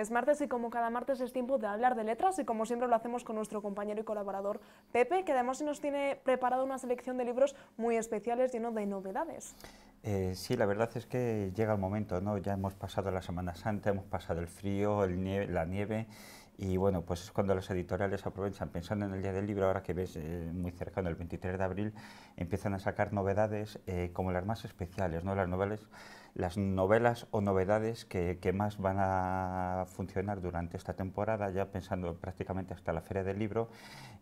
Es martes y como cada martes es tiempo de hablar de letras y como siempre lo hacemos con nuestro compañero y colaborador Pepe, que además nos tiene preparado una selección de libros muy especiales lleno de novedades. Eh, sí, la verdad es que llega el momento, ¿no? Ya hemos pasado la Semana Santa, hemos pasado el frío, la nieve y bueno, pues es cuando los editoriales aprovechan, pensando en el Día del Libro, ahora que ves eh, muy cercano, el 23 de abril, empiezan a sacar novedades eh, como las más especiales, ¿no? Las novelas las novelas o novedades que, más van a funcionar durante esta temporada, ya pensando prácticamente hasta la Feria del Libro.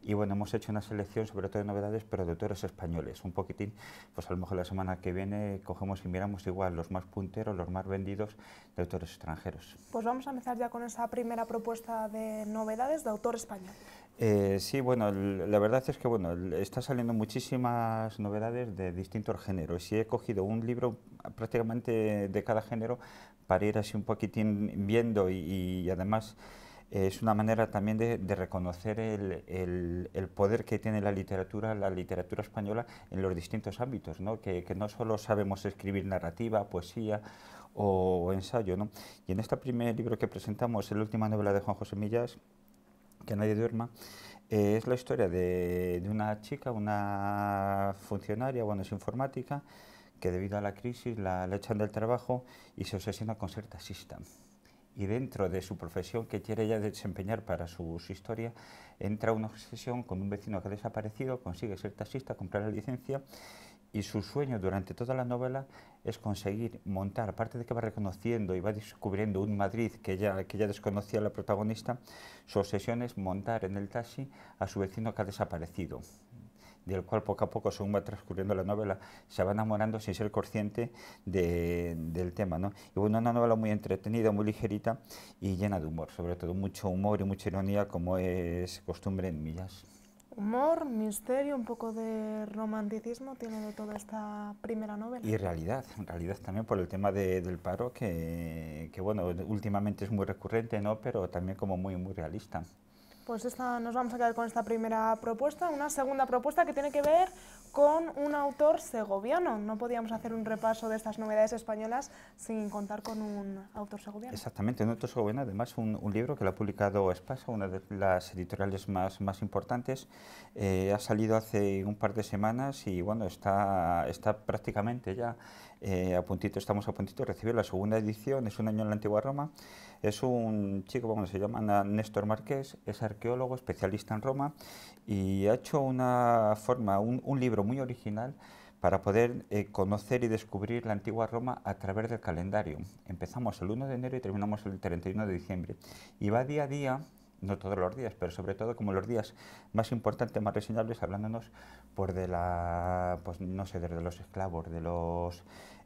Y bueno, hemos hecho una selección sobre todo de novedades, pero de autores españoles. Un poquitín, pues a lo mejor la semana que viene cogemos y miramos igual los más punteros, los más vendidos de autores extranjeros. Pues vamos a empezar ya con esa primera propuesta de novedades de autor español. Eh, sí, bueno, la verdad es que bueno, está saliendo muchísimas novedades de distintos géneros y he cogido un libro prácticamente de cada género para ir así un poquitín viendo y, además eh, es una manera también de, reconocer el, poder que tiene la literatura, la literatura española en los distintos ámbitos, Que, no solo sabemos escribir narrativa, poesía o, ensayo. Y en este primer libro que presentamos, la última novela de Juan José Millas, que nadie duerma, eh, es la historia de, una chica, una funcionaria, bueno, es informática, que debido a la crisis la, echan del trabajo y se obsesiona con ser taxista y dentro de su profesión que quiere ella desempeñar para su, su, historia, entra una obsesión con un vecino que ha desaparecido, consigue ser taxista, comprar la licencia y su sueño durante toda la novela es conseguir montar, aparte de que va reconociendo y va descubriendo un Madrid que ya, que desconocía la protagonista, su obsesión es montar en el taxi a su vecino que ha desaparecido del cual poco a poco, según va transcurriendo la novela, se va enamorando sin ser consciente del tema. ¿no? Y bueno, una novela muy entretenida, muy ligerita y llena de humor, sobre todo mucho humor y mucha ironía, como es costumbre en Millas humor, misterio, un poco de romanticismo tiene de toda esta primera novela. Y realidad, realidad también por el tema de, del paro, que, que, bueno, últimamente es muy recurrente, ¿no? pero también como muy, muy realista. Pues esta, nos vamos a quedar con esta primera propuesta. Una segunda propuesta que tiene que ver con un autor segoviano. No podíamos hacer un repaso de estas novedades españolas sin contar con un autor segoviano. Exactamente, un autor segoviano, además un, libro que lo ha publicado Espasa, una de las editoriales más, más importantes. Eh, ha salido hace un par de semanas y bueno, está, está prácticamente ya eh, estamos a puntito de recibir la segunda edición, es un año en la antigua Roma. Es un chico, cómo se llama Néstor Marqués, es arqueólogo, especialista en Roma y ha hecho una forma, un, libro muy original para poder eh, conocer y descubrir la antigua Roma a través del calendario. Empezamos el 1 de enero y terminamos el 31 de diciembre. Y va día a día no todos los días, pero sobre todo como los días más importantes, más reseñables, hablándonos por pues de la, pues no sé, desde los esclavos, de los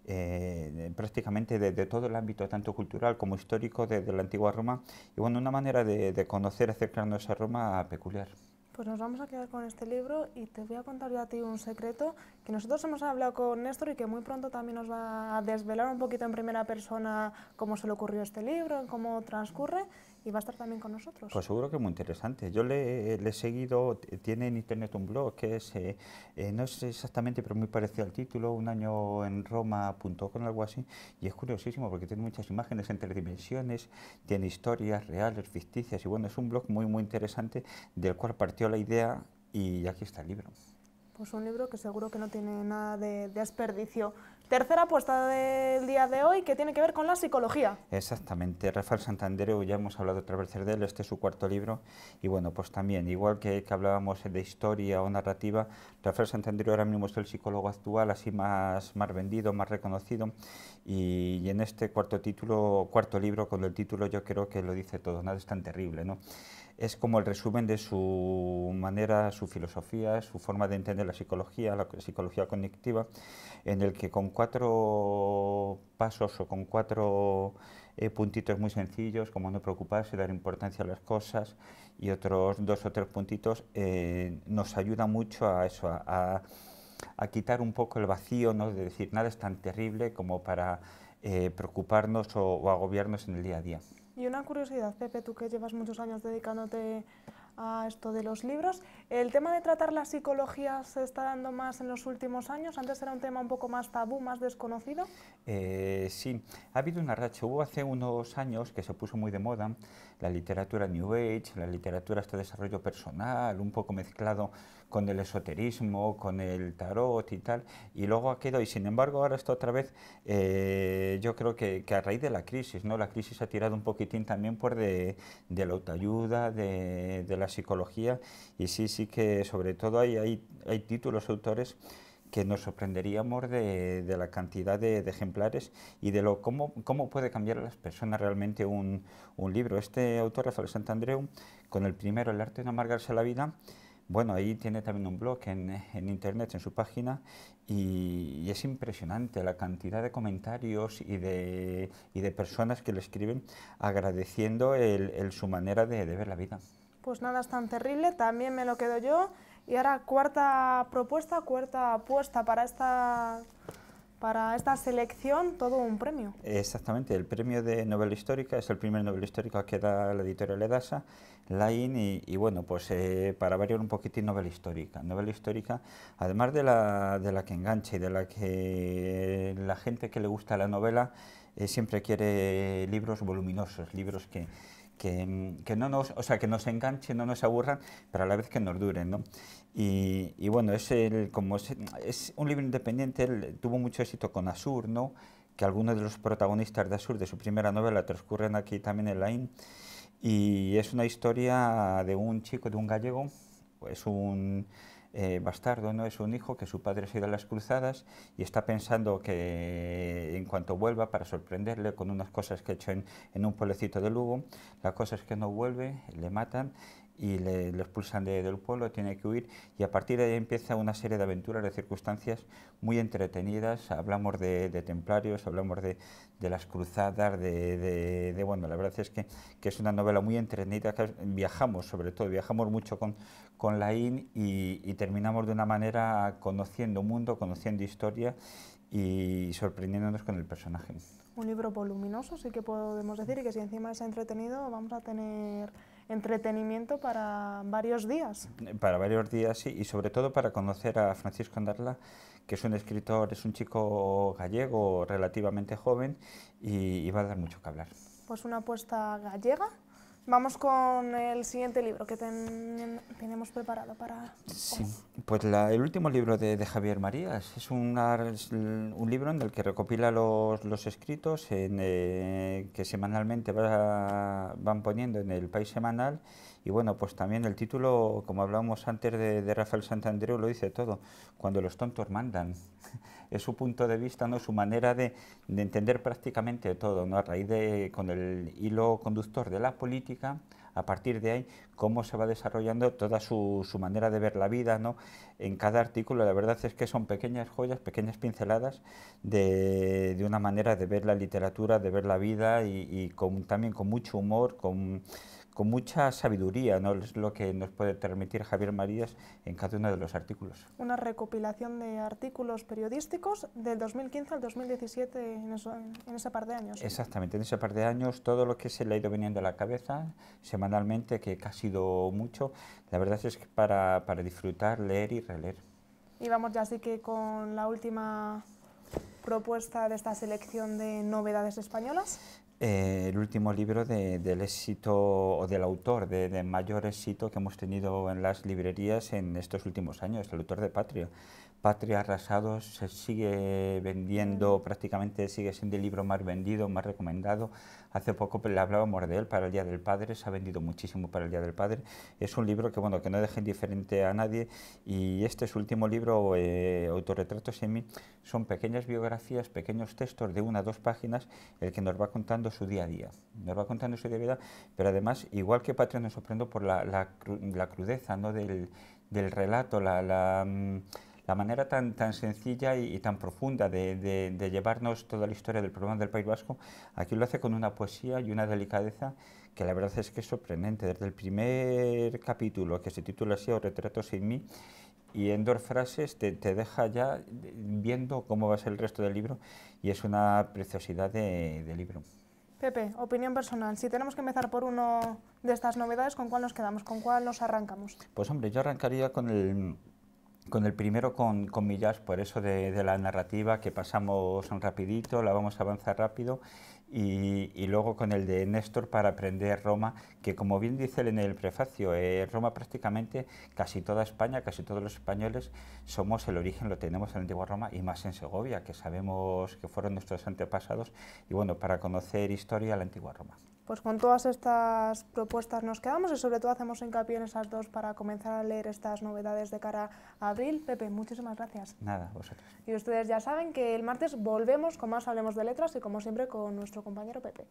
eh, prácticamente de, todo el ámbito tanto cultural como histórico de, la antigua Roma y bueno, una manera de, conocer, acercarnos a Roma peculiar. Pues nos vamos a quedar con este libro y te voy a contar ya a ti un secreto que nosotros hemos hablado con Néstor y que muy pronto también nos va a desvelar un poquito en primera persona cómo se le ocurrió este libro, cómo transcurre y va a estar también con nosotros. Pues seguro que es muy interesante. Yo le, he seguido, tiene en internet un blog que es, eh, eh, no sé exactamente, pero muy parecido al título, un año en Roma con algo así, y es curiosísimo porque tiene muchas imágenes en tres dimensiones, tiene historias reales, ficticias, y bueno, es un blog muy, muy interesante del cual partió la idea y aquí está el libro un libro que seguro que no tiene nada de, desperdicio. Tercera apuesta del día de hoy que tiene que ver con la psicología. Exactamente. Rafael Santander, ya hemos hablado otra vez de él, este es su cuarto libro. Y bueno, pues también, igual que, hablábamos de historia o narrativa, Rafael Santander ahora mismo es el psicólogo actual, así más, más vendido, más reconocido. Y, y, en este cuarto, título, cuarto libro, con el título yo creo que lo dice todo, nada es tan terrible, ¿no? es como el resumen de su manera, su filosofía, su forma de entender la psicología, la psicología cognitiva, en el que con cuatro pasos o con cuatro eh, puntitos muy sencillos, como no preocuparse, dar importancia a las cosas y otros dos o tres puntitos, eh, nos ayuda mucho a eso, a, quitar un poco el vacío, ¿no? de decir, nada es tan terrible como para eh, preocuparnos o agobiarnos en el día a día. Y una curiosidad, Pepe, tú que llevas muchos años dedicándote a esto de los libros, ¿el tema de tratar la psicología se está dando más en los últimos años? Antes era un tema un poco más tabú, más desconocido. Eh, sí, ha habido una racha. Hubo hace unos años que se puso muy de moda la literatura New Age, la literatura hasta desarrollo personal, un poco mezclado con el esoterismo, con el tarot y tal, y luego ha quedado, y sin embargo ahora está otra vez, eh, yo creo que, a raíz de la crisis, ¿no? La crisis ha tirado un poquitín también por de, de la autoayuda, de, de, la psicología, y sí, sí que sobre todo hay, hay, hay títulos, autores, que nos sorprenderíamos de, de la cantidad de, ejemplares y de lo cómo, cómo puede cambiar a las personas realmente un, un libro. Este autor, Rafael Santandreu, con el primero, El arte de amargarse la vida, bueno, ahí tiene también un blog en, en internet, en su página, y, es impresionante la cantidad de comentarios y de, y de personas que le escriben agradeciendo el, su manera de, de ver la vida. Pues nada es tan terrible, también me lo quedo yo. Y ahora cuarta propuesta, cuarta apuesta para esta, para esta selección, todo un premio. Exactamente, el premio de novela histórica es el primer novela histórica que da la editorial Edasa, line y, y bueno, pues eh, para variar un poquitín novela histórica. Novela histórica, además de la, de la que engancha y de la que la gente que le gusta la novela, eh, siempre quiere libros voluminosos, libros que, mm, no nos, sea, que nos enganchen, no nos aburran, pero a la vez que nos duren, Y, y bueno, es el, como es, un libro independiente, él tuvo mucho éxito con Asur, ¿no? Que algunos de los protagonistas de Azur, de su primera novela, transcurren aquí también en la Y es una historia de un chico, de un gallego, es pues, un eh, bastardo, ¿no? es un hijo que su padre ha ido a las cruzadas y está pensando que en cuanto vuelva para sorprenderle con unas cosas que ha hecho en, un pueblecito de Lugo, la cosa es que no vuelve, le matan y le, expulsan del pueblo, tiene que huir y a partir de ahí empieza una serie de aventuras, de circunstancias muy entretenidas, hablamos de, templarios, hablamos de, las cruzadas, de, bueno, la verdad es que, es una novela muy entretenida, viajamos sobre todo, viajamos mucho con, con la IN y, terminamos de una manera conociendo mundo, conociendo historia y sorprendiéndonos con el personaje. Un libro voluminoso, sí que podemos decir, y que si encima es entretenido, vamos a tener entretenimiento para varios días. Para varios días, sí, y sobre todo para conocer a Francisco Andarla, que es un escritor, es un chico gallego relativamente joven y va a dar mucho que hablar. Pues una apuesta gallega Vamos con el siguiente libro que tenemos preparado para... Sí, pues el último libro de, Javier Marías es, un libro en el que recopila los, escritos eh, que semanalmente van poniendo en el País Semanal y bueno, pues también el título, como hablábamos antes de, de Rafael Santandreu, lo dice todo, cuando los tontos mandan es su punto de vista, ¿no? su manera de, entender prácticamente todo, ¿no? a raíz de, con el hilo conductor de la política, a partir de ahí, cómo se va desarrollando toda su, manera de ver la vida, ¿no? En cada artículo, la verdad es que son pequeñas joyas, pequeñas pinceladas de, una manera de ver la literatura, de ver la vida y, y con, también con mucho humor, con con mucha sabiduría, ¿no? es lo que nos puede transmitir Javier Marías en cada uno de los artículos. Una recopilación de artículos periodísticos del 2015 al 2017 en, en ese par de años. Exactamente, en ese par de años todo lo que se le ha ido viniendo a la cabeza semanalmente, que ha sido mucho, la verdad es que para, para disfrutar, leer y releer. Y vamos ya así que con la última propuesta de esta selección de novedades españolas? Eh, el último libro del éxito o del autor de, de, mayor éxito que hemos tenido en las librerías en estos últimos años, el autor de Patria. Patria Arrasados se sigue vendiendo, mm. prácticamente sigue siendo el libro más vendido, más recomendado. Hace poco pues, le hablábamos de él para el Día del Padre, se ha vendido muchísimo para el Día del Padre. Es un libro que, bueno, que no deja indiferente a nadie y este es su último libro, eh, Autorretratos en mí, son pequeñas biografías, pequeños textos de una o dos páginas, el que nos va contando su día a día. Nos va contando su día pero además, igual que Patria, nos sorprende por la, crudeza ¿no? del, relato, la mm, la manera tan, tan sencilla y, tan profunda de, llevarnos toda la historia del problema del País Vasco, aquí lo hace con una poesía y una delicadeza que la verdad es que es sorprendente. Desde el primer capítulo, que se titula así, O retrato sin mí, y en dos frases te, te, deja ya viendo cómo va a ser el resto del libro y es una preciosidad de, libro. Pepe, opinión personal. Si tenemos que empezar por uno de estas novedades, ¿con cuál nos quedamos? ¿Con cuál nos arrancamos? Pues hombre, yo arrancaría con el con el primero con, con por eso de, la narrativa que pasamos un rapidito, la vamos a avanzar rápido, y, luego con el de Néstor para aprender Roma, que como bien dice en el prefacio, eh, Roma prácticamente casi toda España, casi todos los españoles somos el origen, lo tenemos en la antigua Roma y más en Segovia, que sabemos que fueron nuestros antepasados, y bueno, para conocer historia la antigua Roma. Pues con todas estas propuestas nos quedamos y sobre todo hacemos hincapié en esas dos para comenzar a leer estas novedades de cara a abril. Pepe, muchísimas gracias. Nada, vosotros. Y ustedes ya saben que el martes volvemos con más Hablemos de Letras y como siempre con nuestro compañero Pepe.